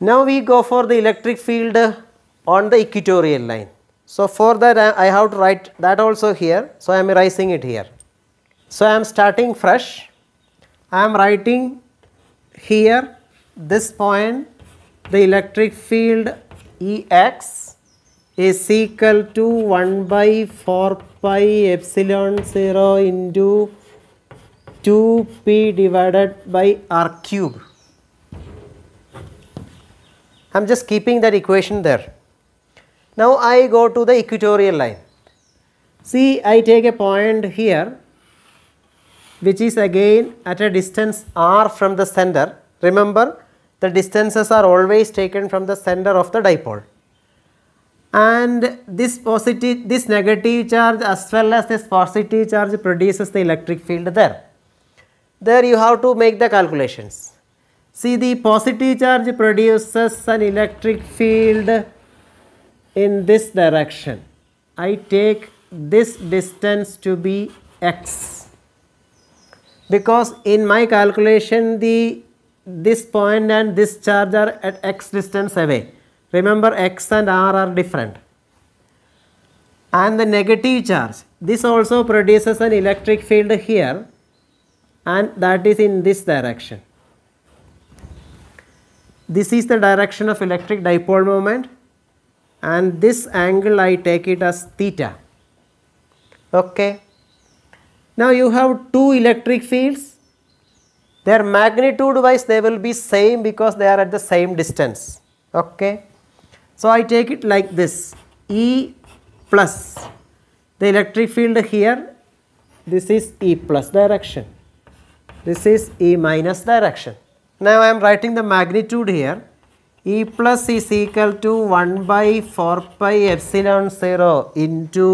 Now we go for the electric field on the equatorial line. So for that I have to write that also here. So I am erasing it here. So I am starting fresh. I am writing here this point the electric field Ex is equal to 1 by 4 pi epsilon 0 into 2p divided by r cube. I am just keeping that equation there. Now I go to the equatorial line. See I take a point here which is again at a distance r from the center. Remember the distances are always taken from the center of the dipole. And this positive, this negative charge as well as this positive charge produces the electric field there. There you have to make the calculations. See the positive charge produces an electric field in this direction. I take this distance to be x because in my calculation the this point and this charge are at x distance away. Remember x and r are different. And the negative charge, this also produces an electric field here and that is in this direction. This is the direction of electric dipole moment and this angle I take it as theta. Okay. Now you have two electric fields. Their magnitude wise they will be same because they are at the same distance. Okay. So I take it like this E plus the electric field here this is E plus direction this is E minus direction now I am writing the magnitude here. E plus is equal to 1 by 4 pi epsilon 0 into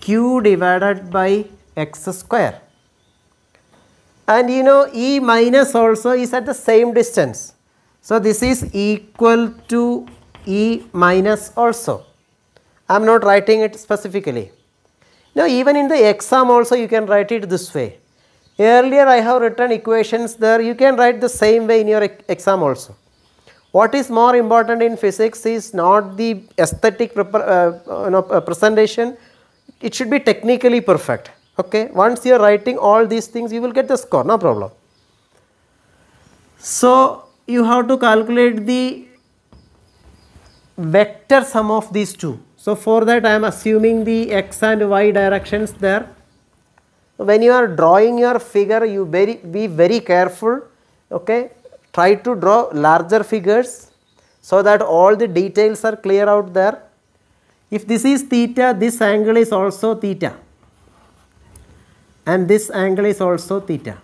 Q divided by x square. And you know E minus also is at the same distance. So this is equal to E minus also. I am not writing it specifically. Now even in the exam also you can write it this way. Earlier I have written equations there, you can write the same way in your exam also. What is more important in physics is not the aesthetic uh, uh, presentation, it should be technically perfect. Okay, once you are writing all these things, you will get the score, no problem. So, you have to calculate the vector sum of these two. So, for that I am assuming the x and y directions there when you are drawing your figure you very be very careful okay try to draw larger figures so that all the details are clear out there if this is theta this angle is also theta and this angle is also theta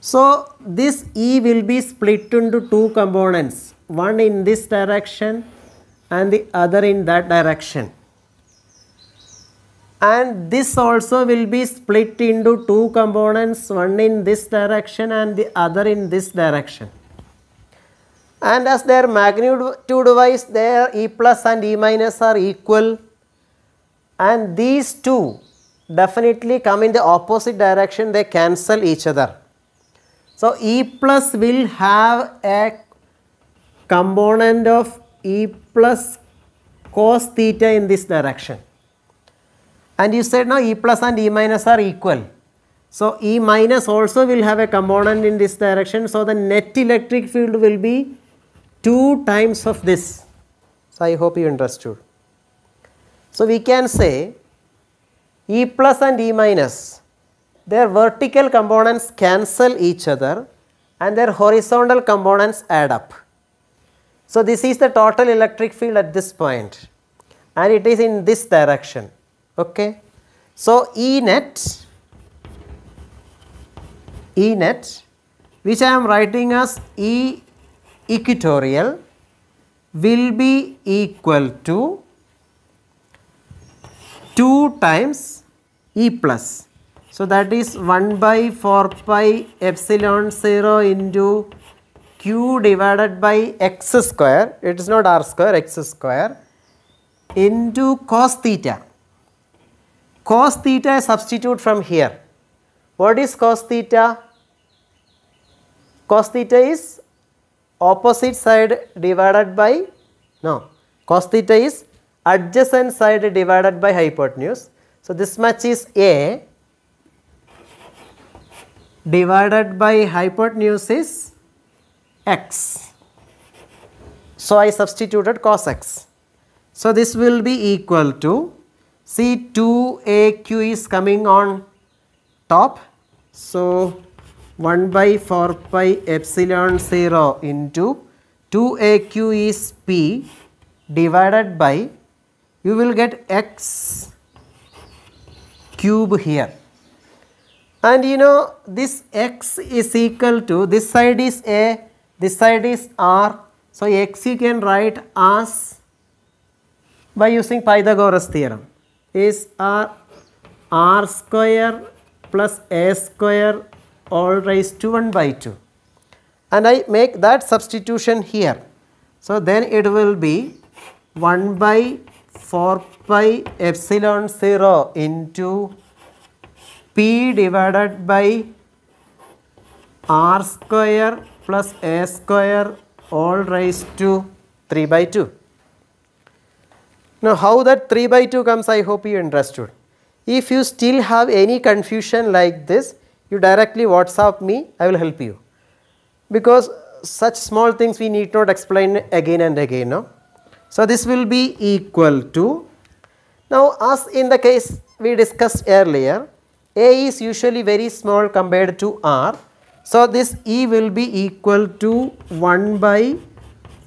so this e will be split into two components one in this direction and the other in that direction and this also will be split into two components one in this direction and the other in this direction and as their magnitude wise their e plus and e minus are equal and these two definitely come in the opposite direction they cancel each other so e plus will have a component of e plus cos theta in this direction and you said now E plus and E minus are equal. So, E minus also will have a component in this direction. So, the net electric field will be 2 times of this. So, I hope you understood. So, we can say E plus and E minus, their vertical components cancel each other and their horizontal components add up. So, this is the total electric field at this point and it is in this direction. Okay. So, E net E net which I am writing as E equatorial will be equal to 2 times E plus. So, that is 1 by 4 pi epsilon 0 into q divided by x square, it is not r square, x square into cos theta cos theta substitute from here. What is cos theta? Cos theta is opposite side divided by, no, cos theta is adjacent side divided by hypotenuse. So, this much is A divided by hypotenuse is x. So, I substituted cos x. So, this will be equal to C2AQ is coming on top. So 1 by 4 pi epsilon 0 into 2AQ is P divided by you will get X cube here. And you know this X is equal to this side is A, this side is R. So X you can write as by using Pythagoras theorem is r r square plus a square all raised to 1 by 2 and I make that substitution here. So then it will be 1 by 4 pi epsilon 0 into p divided by r square plus a square all raised to 3 by 2. Now how that 3 by 2 comes I hope you understood. If you still have any confusion like this you directly WhatsApp me I will help you because such small things we need not explain again and again. No? So this will be equal to now as in the case we discussed earlier A is usually very small compared to R. So this E will be equal to 1 by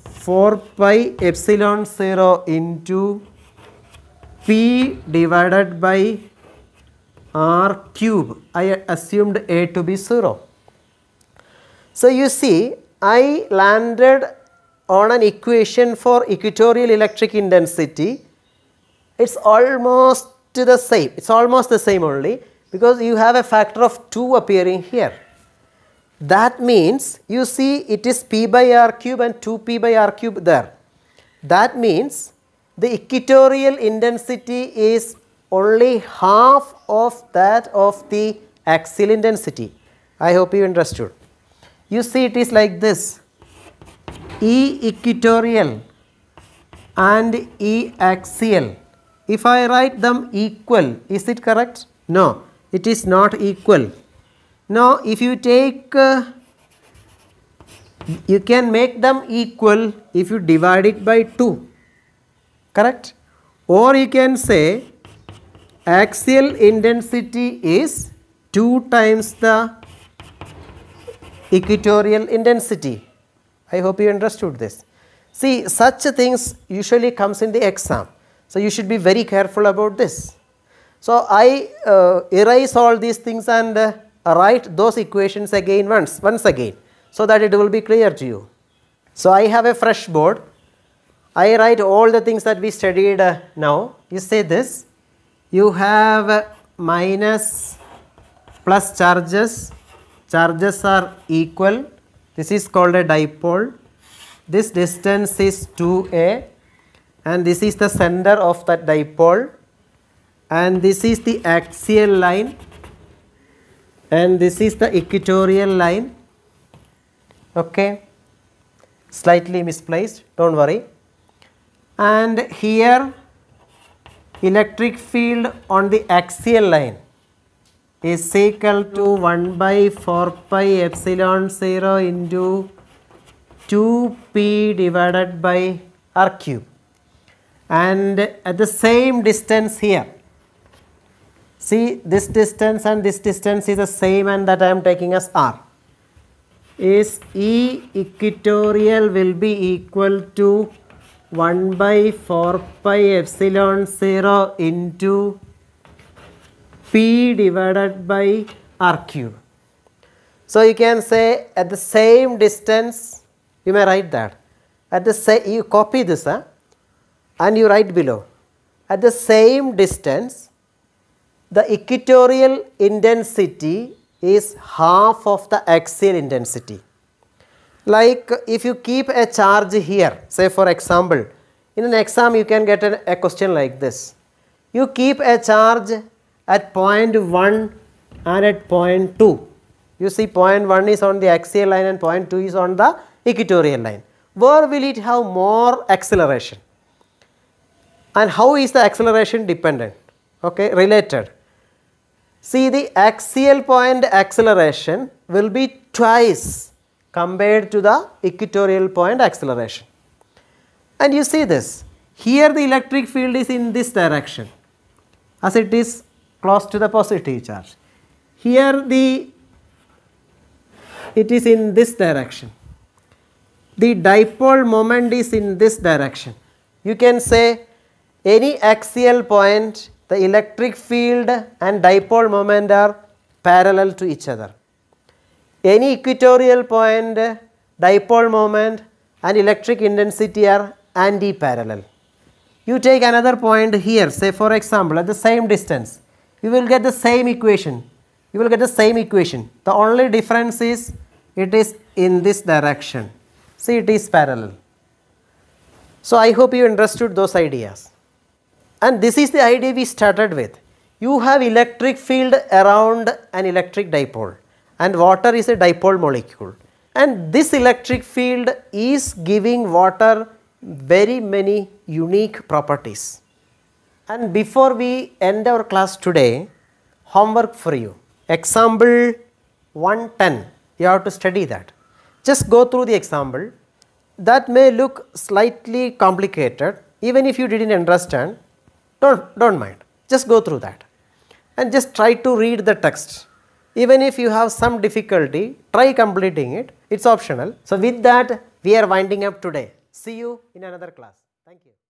4 pi epsilon 0 into P divided by R cube. I assumed A to be 0. So, you see I landed on an equation for equatorial electric intensity. It is almost the same. It is almost the same only because you have a factor of 2 appearing here. That means you see it is P by R cube and 2P by R cube there. That means the equatorial intensity is only half of that of the axial intensity. I hope you understood. You see it is like this. E equatorial and E axial. If I write them equal, is it correct? No, it is not equal. Now, if you take uh, you can make them equal if you divide it by 2 correct or you can say axial intensity is 2 times the equatorial intensity. I hope you understood this. See such things usually comes in the exam. So you should be very careful about this. So I uh, erase all these things and uh, write those equations again once, once again so that it will be clear to you. So I have a fresh board. I write all the things that we studied uh, now. You say this, you have plus charges, charges are equal. This is called a dipole. This distance is 2a and this is the center of that dipole and this is the axial line and this is the equatorial line okay slightly misplaced don't worry and here electric field on the axial line is equal to 1 by 4 pi epsilon 0 into 2p divided by r cube and at the same distance here See this distance and this distance is the same and that I am taking as r. Is E equatorial will be equal to 1 by 4 pi epsilon 0 into P divided by r cube. So you can say at the same distance, you may write that. At the same, you copy this huh? Ah, and you write below. At the same distance, the equatorial intensity is half of the axial intensity. Like if you keep a charge here, say for example, in an exam you can get an, a question like this. You keep a charge at point 1 and at point 2. You see point 1 is on the axial line and point 2 is on the equatorial line. Where will it have more acceleration? And how is the acceleration dependent? Okay, related See the axial point acceleration will be twice compared to the equatorial point acceleration. And you see this, here the electric field is in this direction as it is close to the positive charge. Here the it is in this direction. The dipole moment is in this direction. You can say any axial point the electric field and dipole moment are parallel to each other. Any equatorial point, dipole moment and electric intensity are anti-parallel. You take another point here, say for example at the same distance, you will get the same equation. You will get the same equation. The only difference is it is in this direction. See it is parallel. So I hope you understood those ideas and this is the idea we started with. You have electric field around an electric dipole and water is a dipole molecule and this electric field is giving water very many unique properties. And before we end our class today, homework for you. Example 110, you have to study that. Just go through the example. That may look slightly complicated even if you did not understand don't, don't mind, just go through that and just try to read the text. Even if you have some difficulty, try completing it, it's optional. So with that, we are winding up today. See you in another class. Thank you.